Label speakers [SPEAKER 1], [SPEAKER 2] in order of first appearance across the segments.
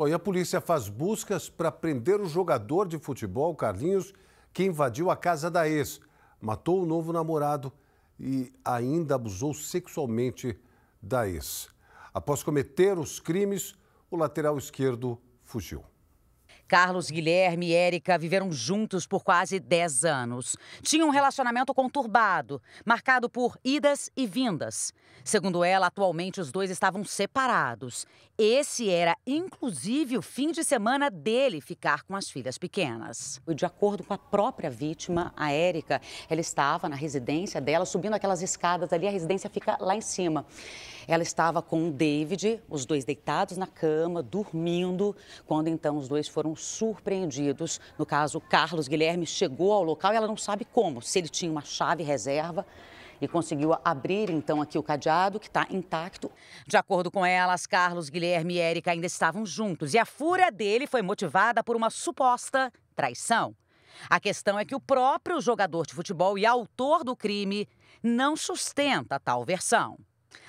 [SPEAKER 1] Bom, e a polícia faz buscas para prender o jogador de futebol, Carlinhos, que invadiu a casa da ex, matou o novo namorado e ainda abusou sexualmente da ex. Após cometer os crimes, o lateral esquerdo fugiu.
[SPEAKER 2] Carlos, Guilherme e Érica viveram juntos por quase 10 anos. Tinham um relacionamento conturbado, marcado por idas e vindas. Segundo ela, atualmente os dois estavam separados. Esse era, inclusive, o fim de semana dele ficar com as filhas pequenas. De acordo com a própria vítima, a Érica, ela estava na residência dela, subindo aquelas escadas ali, a residência fica lá em cima. Ela estava com o David, os dois deitados na cama, dormindo, quando então os dois foram surpreendidos. No caso, Carlos Guilherme chegou ao local e ela não sabe como, se ele tinha uma chave reserva e conseguiu abrir então aqui o cadeado, que está intacto. De acordo com elas, Carlos, Guilherme e Érica ainda estavam juntos e a fúria dele foi motivada por uma suposta traição. A questão é que o próprio jogador de futebol e autor do crime não sustenta tal versão.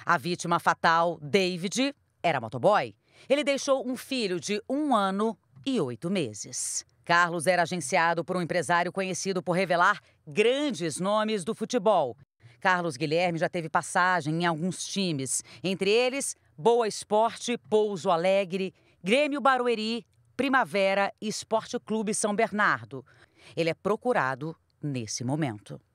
[SPEAKER 2] A vítima fatal, David, era motoboy. Ele deixou um filho de um ano e oito meses. Carlos era agenciado por um empresário conhecido por revelar grandes nomes do futebol. Carlos Guilherme já teve passagem em alguns times, entre eles Boa Esporte, Pouso Alegre, Grêmio Barueri, Primavera e Esporte Clube São Bernardo. Ele é procurado nesse momento.